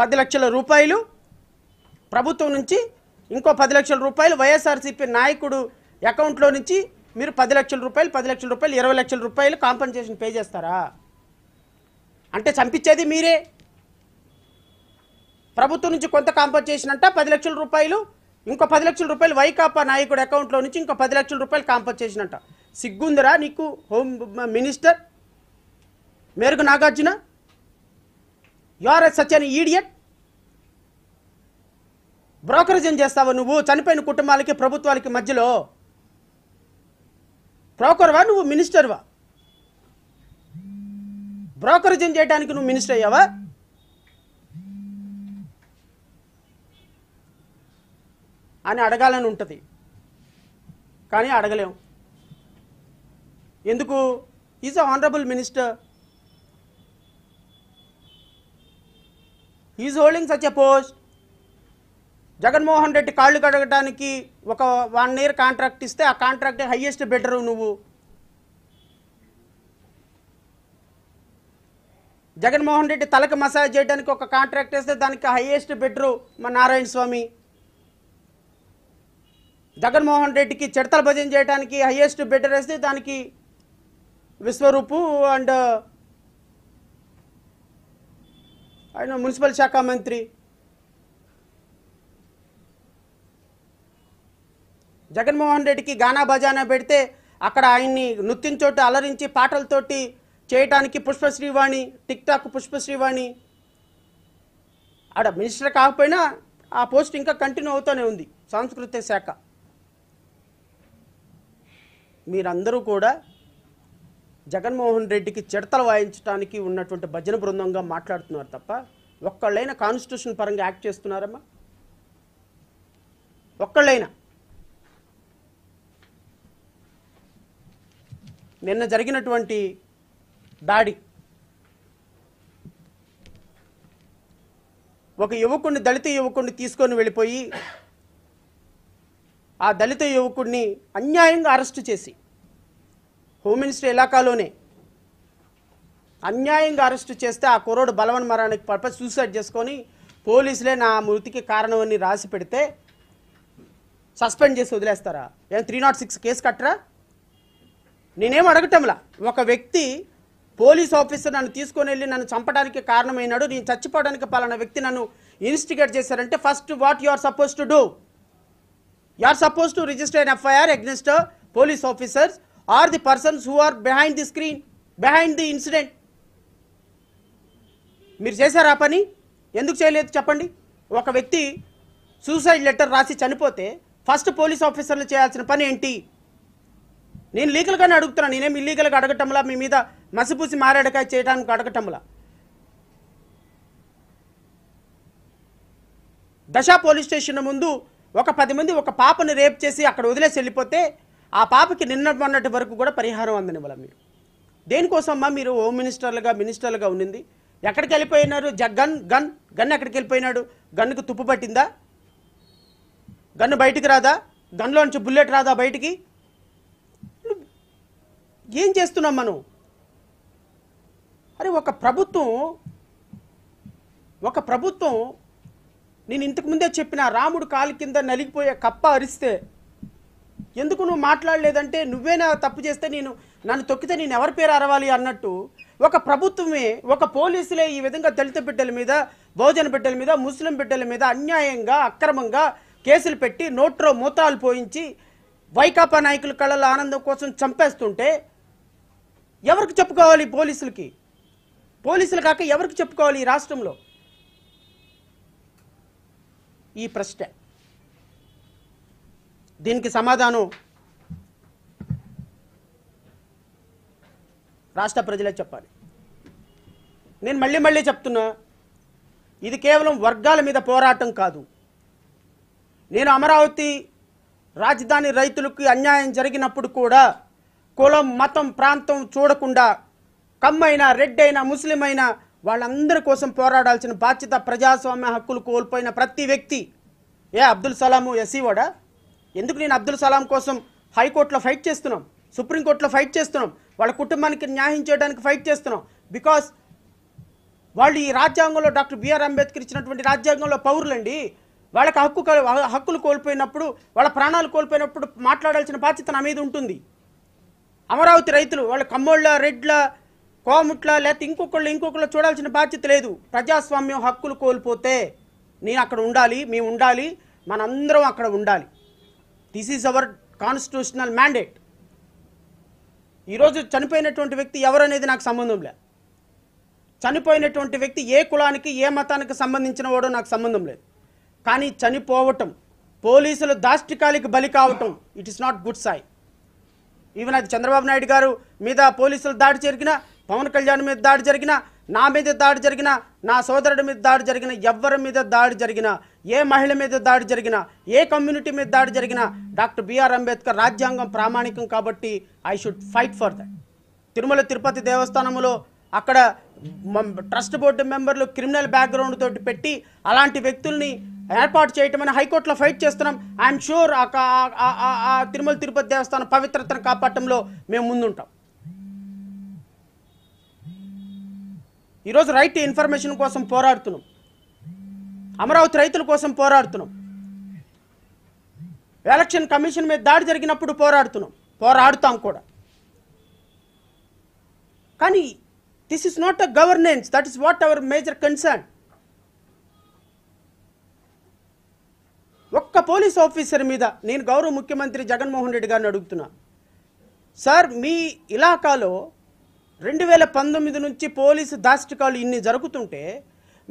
పది లక్షల రూపాయలు ప్రభుత్వం నుంచి ఇంకో పది లక్షల రూపాయలు వైఎస్ఆర్సీపీ నాయకుడు అకౌంట్లో నుంచి మీరు పది లక్షల రూపాయలు పది లక్షల రూపాయలు ఇరవై లక్షల రూపాయలు కాంపన్సేషన్ పే చేస్తారా అంటే చంపించేది మీరే ప్రభుత్వం నుంచి కొంత కాంపన్సేషన్ అంట పది లక్షల రూపాయలు ఇంకో పది లక్షల రూపాయలు వైకాపా నాయకుడు అకౌంట్లో నుంచి ఇంకో పది లక్షల రూపాయలు కాంపన్సేషన్ అంట సిగ్గుందిరా నీకు హోమ్ మినిస్టర్ మేరకు నాగార్జున యు ఆర్ సచ్ అని ఈడియట్ బ్రోకరేజం చేస్తావు నువ్వు చనిపోయిన కుటుంబాలకి ప్రభుత్వాలకి మధ్యలో బ్రోకర్వా నువ్వు మినిస్టర్వా బ్రోకరేజం చేయడానికి నువ్వు మినిస్టర్ అయ్యావా అని అడగాలని ఉంటుంది కానీ అడగలేము ఎందుకు is honourable minister is holding such a post Jaganmohan Reddy కాళ్ళు కడగడానికి ఒక వన్ ఇయర్ కాంట్రాక్ట్ ఇస్తే ఆ కాంట్రాక్ట్ హయ్యెస్ట్ బెటర్ నువ్వు జగన్మోహన్ రెడ్డి తలకు మసాజ్ చేయడానికి ఒక కాంట్రాక్ట్ ఇస్తే దానికి హయ్యెస్ట్ బెటరు మా నారాయణ స్వామి జగన్మోహన్ రెడ్డికి చెడతల భజన చేయడానికి హయ్యెస్ట్ బెటర్ వేస్తే దానికి విశ్వరూపు అండ్ ఆయన మున్సిపల్ శాఖ మంత్రి జగన్మోహన్ రెడ్డికి గానా బజానా పెడితే అక్కడ ఆయన్ని నృత్యంతోటి అలరించి పాటలతోటి చేయటానికి పుష్పశ్రీవాణి టిక్టాక్ పుష్పశ్రీవాణి ఆడ మినిస్టర్ కాకపోయినా ఆ పోస్ట్ ఇంకా కంటిన్యూ అవుతూనే ఉంది సాంస్కృతిక శాఖ మీరందరూ కూడా జగన్మోహన్ రెడ్డికి చిడతలు వాయించడానికి ఉన్నటువంటి భజన బృందంగా మాట్లాడుతున్నారు తప్ప ఒక్కళ్ళైనా కాన్స్టిట్యూషన్ పరంగా యాక్ట్ చేస్తున్నారమ్మా ఒక్కళ్ళైనా నిన్న జరిగినటువంటి దాడి ఒక యువకుడిని దళిత యువకుడిని తీసుకొని వెళ్ళిపోయి ఆ దళిత యువకుడిని అన్యాయంగా అరెస్టు చేసి హోమ్ ఇలాకాలోనే అన్యాయంగా అరెస్టు చేస్తే ఆ కుర్రోడు బలవన్ మరణానికి పర్పస్ సూసైడ్ చేసుకొని పోలీసులే నా మృతికి కారణమని రాసి పెడితే సస్పెండ్ చేసి వదిలేస్తారా ఏం త్రీ నాట్ సిక్స్ కేసు కట్టరా నేనేం అడగటంలా ఒక వ్యక్తి పోలీస్ ఆఫీసర్ నన్ను తీసుకొని వెళ్ళి నన్ను చంపడానికి కారణమైనాడు నేను చచ్చిపోవడానికి పలానా వ్యక్తి నన్ను ఇన్వెస్టిగేట్ చేశారంటే first what you are suppose to do you are suppose to register an FIR against police officers are the persons who are behind the screen behind the incident మీరు చేశారా పని ఎందుకు చేయలేదు చెప్పండి ఒక వ్యక్తి సూసైడ్ లెటర్ రాసి చనిపోతే ఫస్ట్ పోలీస్ ఆఫీసర్లు చేయాల్సిన పని ఏంటి నేను లీగల్గానే అడుగుతున్నాను నేనేమి ఇల్లీగల్గా అడగటంలా మీ మీద మసిపూసి మారేడకాయ చేయడానికి అడగటంలా దశా పోలీస్ స్టేషన్ ముందు ఒక పది మంది ఒక పాపను రేప్ చేసి అక్కడ వదిలేసి వెళ్ళిపోతే ఆ పాపకి నిన్న మొన్నటి వరకు కూడా పరిహారం అందనివ్వాలి మీరు దేనికోసమ్మా మీరు హోమ్ మినిస్టర్లుగా మినిస్టర్లుగా ఉండింది ఎక్కడికి వెళ్ళిపోయినారు జ గన్ గన్ ఎక్కడికి వెళ్ళిపోయినాడు గన్నుకు తుప్పు పట్టిందా గన్ను బయటికి రాదా గన్లో నుంచి బుల్లెట్ రాదా బయటికి ఏం చేస్తున్నాం మనం అరే ఒక ప్రభుత్వం ఒక ప్రభుత్వం నేను ఇంతకుముందే చెప్పిన రాముడు కాలు కింద నలిగిపోయే కప్ప అరిస్తే ఎందుకు నువ్వు మాట్లాడలేదంటే నువ్వే నా తప్పు చేస్తే నేను నన్ను తొక్కితే నేను ఎవరి పేరు అరవాలి అన్నట్టు ఒక ప్రభుత్వమే ఒక పోలీసులే ఈ విధంగా దళిత బిడ్డల మీద భోజన బిడ్డల మీద ముస్లిం బిడ్డల మీద అన్యాయంగా అక్రమంగా కేసులు పెట్టి నోట్లో మూత్రాలు పోయించి వైకాపా నాయకుల కళ్ళలో ఆనందం కోసం చంపేస్తుంటే ఎవరికి చెప్పుకోవాలి పోలీసులకి పోలీసులు కాక ఎవరికి చెప్పుకోవాలి ఈ రాష్ట్రంలో ఈ ప్రశ్న దీనికి సమాధానం రాష్ట్ర ప్రజలే చెప్పాలి నేను మళ్ళీ మళ్ళీ చెప్తున్నా ఇది కేవలం వర్గాల మీద పోరాటం కాదు నేను అమరావతి రాజధాని రైతులకు అన్యాయం జరిగినప్పుడు కూడా కులం మతం ప్రాంతం చూడకుండా కమ్మైనా రెడ్ అయినా ముస్లిం అయినా వాళ్ళందరి కోసం పోరాడాల్సిన బాధ్యత ప్రజాస్వామ్య హక్కులు కోల్పోయిన ప్రతి వ్యక్తి ఏ అబ్దుల్ సలాము ఎస్సీవాడా ఎందుకు నేను అబ్దుల్ సలాం కోసం హైకోర్టులో ఫైట్ చేస్తున్నాం సుప్రీంకోర్టులో ఫైట్ చేస్తున్నాం వాళ్ళ కుటుంబానికి న్యాయం చేయడానికి ఫైట్ చేస్తున్నాం బికాస్ వాళ్ళు ఈ రాజ్యాంగంలో డాక్టర్ బిఆర్ అంబేద్కర్ ఇచ్చినటువంటి రాజ్యాంగంలో పౌరులండి వాళ్ళకి హక్కు హక్కులు కోల్పోయినప్పుడు వాళ్ళ ప్రాణాలు కోల్పోయినప్పుడు మాట్లాడాల్సిన బాధ్యత నా మీద ఉంటుంది అమరావతి రైతులు వాళ్ళ కమ్మోళ్ళ రెడ్ల కోముట్ల లేకపోతే ఇంకొకళ్ళు ఇంకొకళ్ళు చూడాల్సిన బాధ్యత లేదు ప్రజాస్వామ్యం హక్కులు కోల్పోతే నేను అక్కడ ఉండాలి మేము ఉండాలి మనందరం అక్కడ ఉండాలి this is our constitutional mandate ఈరోజు చనిపోయినటువంటి వ్యక్తి ఎవరనేది నాకు సంబంధం లేదు చనిపోయినటువంటి వ్యక్తి ఏ కులానికి ఏ మతానికి సంబంధించిన వాడో నాకు సంబంధం లేదు కానీ చనిపోవటం పోలీసులు దాష్టికాలికి బలి కావటం ఇట్ ఇస్ నాట్ గుడ్ సాయి ఈవెన్ అది చంద్రబాబు నాయుడు గారు మీద పోలీసులు దాడి జరిగినా పవన్ కళ్యాణ్ మీద దాడి జరిగినా నా మీద దాడి జరిగినా నా సోదరుడి మీద దాడి జరిగిన ఎవరి మీద దాడి జరిగినా ఏ మహిళ మీద దాడి జరిగినా ఏ కమ్యూనిటీ మీద దాడి జరిగినా డాక్టర్ బిఆర్ అంబేద్కర్ రాజ్యాంగం ప్రామాణికం కాబట్టి I should fight for that Tirumala Tirupati దేవస్థానంలో అక్కడ ట్రస్ట్ బోర్డు మెంబర్లు క్రిమినల్ బ్యాక్గ్రౌండ్ తోటి పెట్టి అలాంటి వ్యక్తుల్ని ఏర్పాటు చేయటమని హైకోర్టులో ఫైట్ చేస్తున్నాం ఐఎమ్ షూర్ తిరుమల తిరుపతి దేవస్థానం పవిత్రతను కాపాడటంలో మేము ముందుంటాం ఈరోజు రైట్ ఇన్ఫర్మేషన్ కోసం పోరాడుతున్నాం అమరావతి రైతుల కోసం పోరాడుతున్నాం ఎలక్షన్ కమిషన్ మీద దాడి జరిగినప్పుడు పోరాడుతున్నాం పోరాడుతాం కూడా కానీ this is not a governance that is what our major concern ఒక్క పోలీస్ ఆఫీసర్ మీద నేను గౌరవ ముఖ్యమంత్రి జగన్మోహన్ రెడ్డి గారిని అడుగుతున్నా సార్ మీ ఇలాకాలో రెండు వేల పంతొమ్మిది నుంచి పోలీసు దాష్టికాలు ఇన్ని జరుగుతుంటే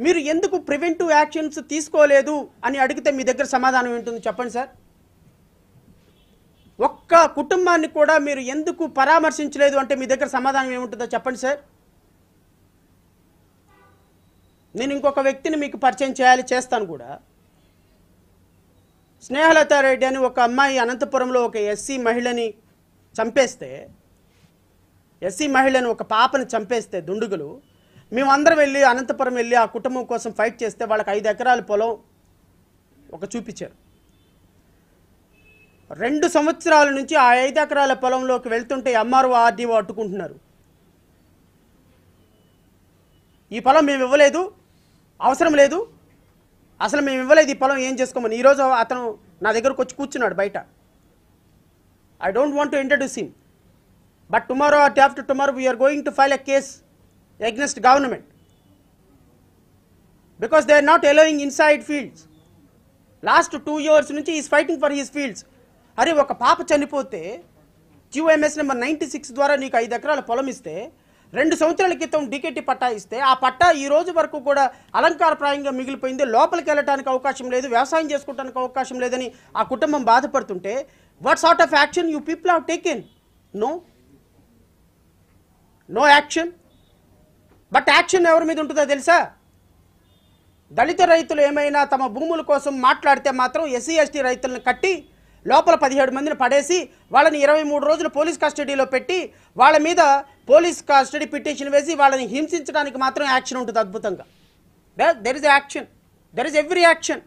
మీరు ఎందుకు ప్రివెంటివ్ యాక్షన్స్ తీసుకోలేదు అని అడిగితే మీ దగ్గర సమాధానం ఏంటుంది చెప్పండి సార్ ఒక్క కుటుంబాన్ని కూడా మీరు ఎందుకు పరామర్శించలేదు అంటే మీ దగ్గర సమాధానం ఏముంటుందో చెప్పండి సార్ నేను ఇంకొక వ్యక్తిని మీకు పరిచయం చేయాలి చేస్తాను కూడా స్నేహలతారెడ్డి అని ఒక అమ్మాయి అనంతపురంలో ఒక ఎస్సీ మహిళని చంపేస్తే ఎస్సీ మహిళను ఒక పాపను చంపేస్తే దుండుగులు మేమందరం వెళ్ళి అనంతపురం వెళ్ళి ఆ కుటుంబం కోసం ఫైట్ చేస్తే వాళ్ళకి ఐదు ఎకరాల పొలం ఒక చూపించారు రెండు సంవత్సరాల నుంచి ఆ ఐదు ఎకరాల పొలంలోకి వెళ్తుంటే ఎంఆర్ఓ ఆర్డీఓ అట్టుకుంటున్నారు ఈ పొలం మేము ఇవ్వలేదు అవసరం లేదు అసలు మేము ఇవ్వలేదు ఈ పొలం ఏం చేసుకోమని ఈరోజు అతను నా దగ్గరకు వచ్చి కూర్చున్నాడు బయట I don't want to introduce him but tomorrow or after tomorrow we are going to file a case against government because they are not allowing inside last two years నుంచి is fighting for his fields అరే ఒక పాప చనిపోతే GOMS number ninety six ద్వారా నీకు ఐదు ఎకరాల పొలం ఇస్తే రెండు సంవత్సరాల క్రితం డికెటి పట్టా ఇస్తే ఆ పట్టా ఈ రోజు వరకు కూడా అలంకారప్రాయంగా మిగిలిపోయింది లోపలికి వెళ్ళడానికి అవకాశం లేదు వ్యవసాయం చేసుకోవడానికి అవకాశం లేదని ఆ కుటుంబం బాధపడుతుంటే what sort of action you people have taken no no action but action ఎవరి మీద ఉంటుందో తెలుసా దళిత రైతులు ఏమైనా తమ భూముల కోసం మాట్లాడితే మాత్రం ఎస్సీ ఎస్టీ e రైతులను కట్టి లోపల పదిహేడు మందిని పడేసి వాళ్ళని ఇరవై మూడు రోజులు పోలీస్ కస్టడీలో పెట్టి వాళ్ళ మీద పోలీస్ కస్టడీ పిటిషన్ వేసి వాళ్ళని హింసించడానికి మాత్రం యాక్షన్ ఉంటుంది అద్భుతంగా there is action there is every action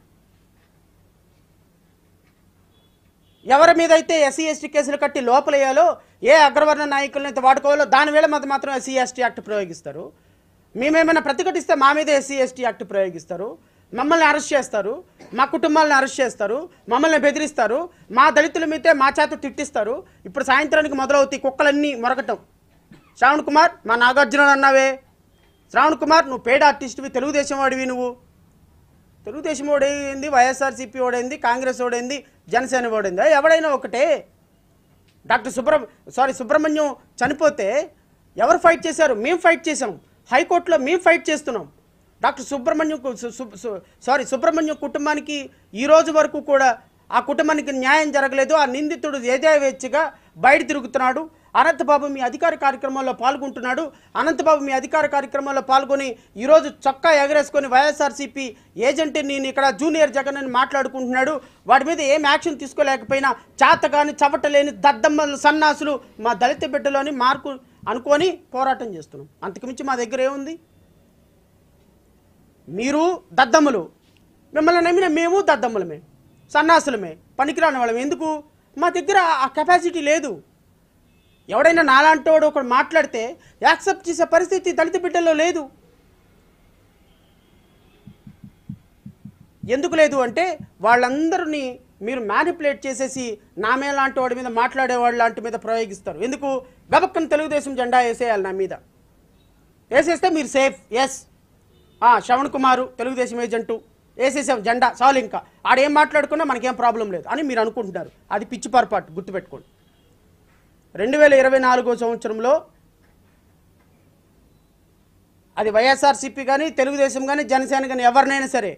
ఎవరి మీద అయితే ఎస్సీ ఎస్టీ కేసులు కట్టి వేయాలో ఏ అగ్రవర్ణ నాయకులను అయితే వాడుకోవాలో దాని వేళ మాత్రం ఎస్సీ ఎస్టీ యాక్ట్ ప్రయోగిస్తారు మేమేమైనా ప్రతిఘటిస్తే మా మీద ఎస్సీ ఎస్టీ యాక్ట్ ప్రయోగిస్తారు మమ్మల్ని అరెస్ట్ చేస్తారు మా కుటుంబాలను అరెస్ట్ చేస్తారు మమ్మల్ని బెదిరిస్తారు మా దళితుల మీద మా చేత తిట్టిస్తారు ఇప్పుడు సాయంత్రానికి మొదలవుతాయి కుక్కలన్నీ మొరగటం శ్రావణ్ కుమార్ మా నాగార్జునని అన్నావే శ్రావణ్ కుమార్ నువ్వు పేడ ఆర్టిస్ట్వి తెలుగుదేశం వాడివి నువ్వు తెలుగుదేశం ఓడైంది వైఎస్ఆర్సీపీ ఓడైంది కాంగ్రెస్ ఓడైంది జనసేన ఓడిందో ఎవడైనా ఒకటే డాక్టర్ సుబ్ర సారీ సుబ్రహ్మణ్యం చనిపోతే ఎవరు ఫైట్ చేశారు మేము ఫైట్ చేసాం హైకోర్టులో మేము ఫైట్ చేస్తున్నాం డాక్టర్ సుబ్రహ్మణ్యం సారీ సుబ్రహ్మణ్యం కుటుంబానికి ఈ రోజు వరకు కూడా ఆ కుటుంబానికి న్యాయం జరగలేదు ఆ నిందితుడు యథావేచ్ఛగా బయట తిరుగుతున్నాడు అనంతబాబు మీ అధికార కార్యక్రమంలో పాల్గొంటున్నాడు అనంతబాబు మీ అధికార కార్యక్రమంలో పాల్గొని ఈరోజు చొక్కా ఎగరేసుకొని వైఎస్ఆర్సీపీ ఏజెంట్ నేను ఇక్కడ జూనియర్ జగన్ అని మాట్లాడుకుంటున్నాడు వాటి మీద ఏం యాక్షన్ తీసుకోలేకపోయినా చాతగాని చవటలేని దద్దమ్మలు సన్నాసులు మా దళిత బిడ్డలోని మార్కు అనుకొని పోరాటం చేస్తున్నాం అంతకుమించి మా దగ్గర ఏముంది మీరు దద్దమ్మలు మిమ్మల్ని నమ్మిన మేము దద్దమ్మలమే సన్నాసులమే పనికిరాని వాళ్ళమే ఎందుకు మా దగ్గర ఆ కెపాసిటీ లేదు ఎవడైనా నాలాంటోడు ఒకడు మాట్లాడితే యాక్సెప్ట్ చేసే పరిస్థితి దళిత బిడ్డల్లో లేదు ఎందుకు లేదు అంటే వాళ్ళందరినీ మీరు మ్యానిపులేట్ చేసేసి నామే లాంటి వాడి మీద మాట్లాడేవాడు లాంటి మీద ప్రయోగిస్తారు ఎందుకు గబక్కన తెలుగుదేశం జెండా వేసేయాలి నా మీద వేసేస్తే మీరు safe S Shravan Kumar Telugudesam agent వేసేసాం జెండా చాలు ఇంకా ఆడేం మాట్లాడుకున్నా మనకేం ప్రాబ్లం లేదు అని మీరు అనుకుంటున్నారు అది పిచ్చి పొరపాటు గుర్తుపెట్టుకోండి రెండు వేల ఇరవై నాలుగో సంవత్సరంలో అది వైఎస్ఆర్సీపీ కానీ తెలుగుదేశం కానీ జనసేన కానీ ఎవరినైనా సరే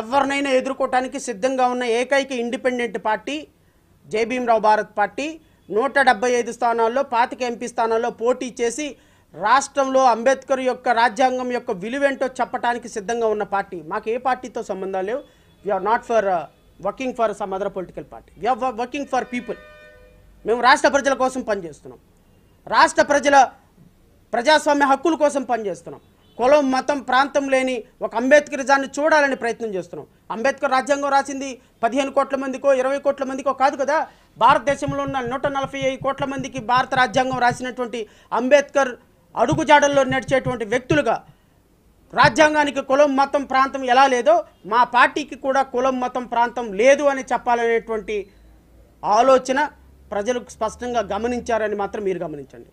ఎవరినైనా ఎదుర్కోవటానికి సిద్ధంగా ఉన్న ఏకైక independent party Jaibhimrao Bharat party నూట ఐదు స్థానాల్లో పాతిక ఎంపీ స్థానాల్లో పోటీ చేసి రాష్ట్రంలో అంబేద్కర్ యొక్క రాజ్యాంగం యొక్క విలువేంటో చెప్పడానికి సిద్ధంగా ఉన్న పార్టీ మాకు ఏ పార్టీతో సంబంధాలు లేవు we are not for working for some other political party we are working for people మేము రాష్ట్ర ప్రజల కోసం పనిచేస్తున్నాం రాష్ట్ర ప్రజల ప్రజాస్వామ్య హక్కుల కోసం పనిచేస్తున్నాం కులం మతం ప్రాంతం లేని ఒక అంబేద్కర్ జాన్ని చూడాలని ప్రయత్నం చేస్తున్నాం అంబేద్కర్ రాజ్యాంగం రాసింది పదిహేను కోట్ల మందికో ఇరవై కోట్ల మందికో కాదు కదా భారతదేశంలో ఉన్న నూట నలభై ఐదు కోట్ల మందికి భారత రాజ్యాంగం రాసినటువంటి అంబేద్కర్ అడుగుజాడల్లో నడిచేటువంటి వ్యక్తులుగా రాజ్యాంగానికి కులం మతం ప్రాంతం ఎలా లేదో మా పార్టీకి కూడా కులం మతం ప్రాంతం లేదు అని చెప్పాలనేటువంటి ఆలోచన ప్రజలకు స్పష్టంగా గమనించారని మాత్రం మీరు గమనించండి